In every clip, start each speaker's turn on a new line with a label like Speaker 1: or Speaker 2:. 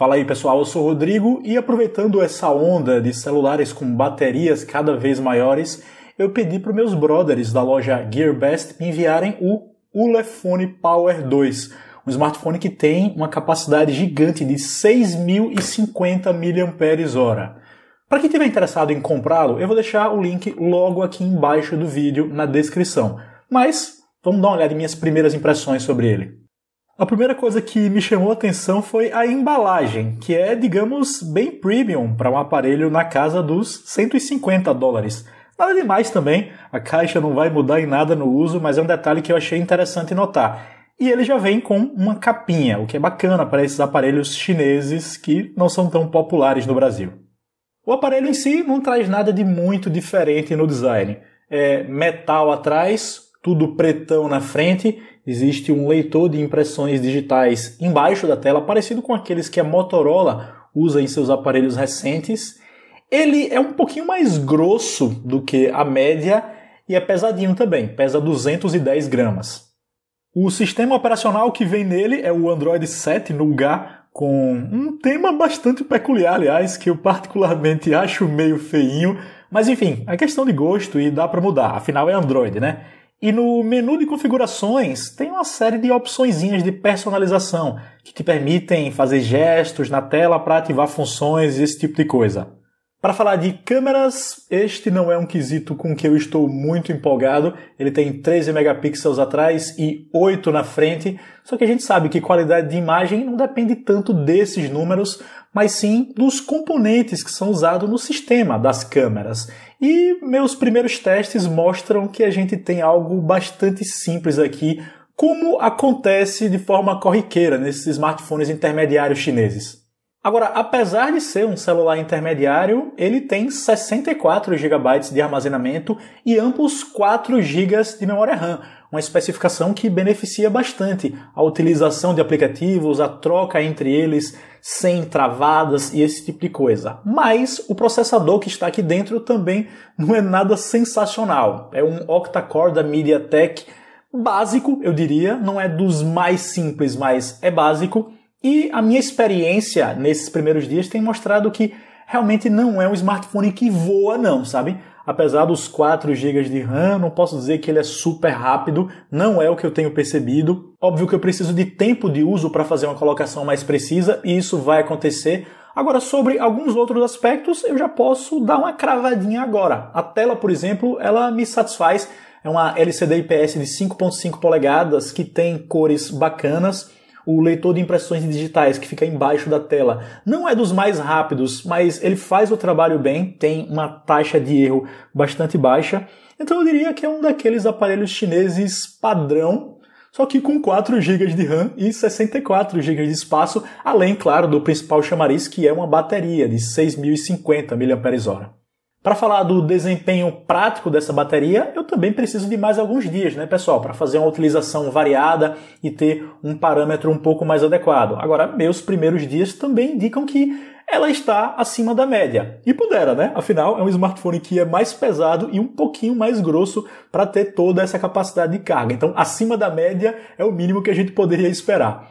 Speaker 1: Fala aí pessoal, eu sou o Rodrigo e aproveitando essa onda de celulares com baterias cada vez maiores, eu pedi para meus brothers da loja GearBest me enviarem o Ulefone Power 2, um smartphone que tem uma capacidade gigante de 6.050 mAh. Para quem estiver interessado em comprá-lo, eu vou deixar o link logo aqui embaixo do vídeo na descrição. Mas vamos dar uma olhada em minhas primeiras impressões sobre ele. A primeira coisa que me chamou a atenção foi a embalagem, que é, digamos, bem premium para um aparelho na casa dos 150 dólares. Nada demais também, a caixa não vai mudar em nada no uso, mas é um detalhe que eu achei interessante notar. E ele já vem com uma capinha, o que é bacana para esses aparelhos chineses que não são tão populares no Brasil. O aparelho em si não traz nada de muito diferente no design. É metal atrás, tudo pretão na frente, existe um leitor de impressões digitais embaixo da tela, parecido com aqueles que a Motorola usa em seus aparelhos recentes. Ele é um pouquinho mais grosso do que a média e é pesadinho também, pesa 210 gramas. O sistema operacional que vem nele é o Android 7 Nougat com um tema bastante peculiar, aliás, que eu particularmente acho meio feinho, mas enfim, é questão de gosto e dá para mudar, afinal é Android, né? E no menu de configurações tem uma série de opções de personalização que te permitem fazer gestos na tela para ativar funções e esse tipo de coisa. Para falar de câmeras, este não é um quesito com que eu estou muito empolgado. Ele tem 13 megapixels atrás e 8 na frente. Só que a gente sabe que qualidade de imagem não depende tanto desses números, mas sim dos componentes que são usados no sistema das câmeras. E meus primeiros testes mostram que a gente tem algo bastante simples aqui, como acontece de forma corriqueira nesses smartphones intermediários chineses. Agora, apesar de ser um celular intermediário, ele tem 64 GB de armazenamento e amplos 4 GB de memória RAM, uma especificação que beneficia bastante a utilização de aplicativos, a troca entre eles sem travadas e esse tipo de coisa. Mas o processador que está aqui dentro também não é nada sensacional. É um octa-core da MediaTek básico, eu diria, não é dos mais simples, mas é básico e a minha experiência nesses primeiros dias tem mostrado que realmente não é um smartphone que voa, não, sabe? Apesar dos 4 GB de RAM, não posso dizer que ele é super rápido, não é o que eu tenho percebido. Óbvio que eu preciso de tempo de uso para fazer uma colocação mais precisa e isso vai acontecer. Agora, sobre alguns outros aspectos, eu já posso dar uma cravadinha agora. A tela, por exemplo, ela me satisfaz. É uma LCD IPS de 5.5 polegadas que tem cores bacanas o leitor de impressões digitais que fica embaixo da tela não é dos mais rápidos, mas ele faz o trabalho bem, tem uma taxa de erro bastante baixa. Então eu diria que é um daqueles aparelhos chineses padrão, só que com 4 GB de RAM e 64 GB de espaço, além, claro, do principal chamariz, que é uma bateria de 6050 mAh. Para falar do desempenho prático dessa bateria, eu também preciso de mais alguns dias, né, pessoal, para fazer uma utilização variada e ter um parâmetro um pouco mais adequado. Agora, meus primeiros dias também indicam que ela está acima da média. E pudera, né? Afinal, é um smartphone que é mais pesado e um pouquinho mais grosso para ter toda essa capacidade de carga. Então, acima da média é o mínimo que a gente poderia esperar.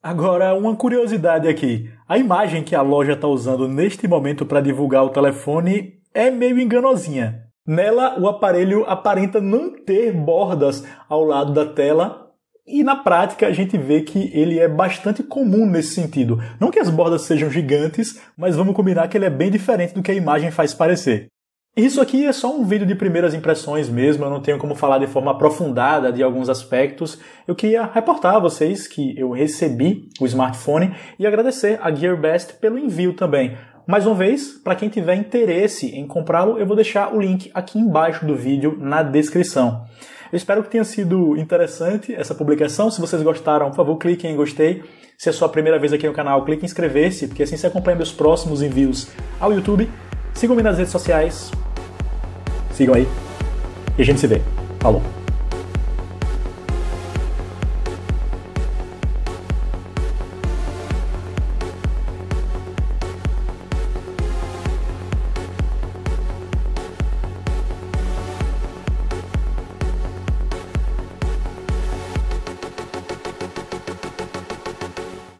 Speaker 1: Agora, uma curiosidade aqui. A imagem que a loja está usando neste momento para divulgar o telefone é meio enganosinha. Nela, o aparelho aparenta não ter bordas ao lado da tela, e na prática a gente vê que ele é bastante comum nesse sentido. Não que as bordas sejam gigantes, mas vamos combinar que ele é bem diferente do que a imagem faz parecer. Isso aqui é só um vídeo de primeiras impressões mesmo, eu não tenho como falar de forma aprofundada de alguns aspectos. Eu queria reportar a vocês que eu recebi o smartphone e agradecer a GearBest pelo envio também. Mais uma vez, para quem tiver interesse em comprá-lo, eu vou deixar o link aqui embaixo do vídeo na descrição. Eu espero que tenha sido interessante essa publicação. Se vocês gostaram, por favor, cliquem em gostei. Se é sua primeira vez aqui no canal, clique em inscrever-se, porque assim você acompanha meus próximos envios ao YouTube. Sigam-me nas redes sociais. Sigam aí. E a gente se vê. Falou!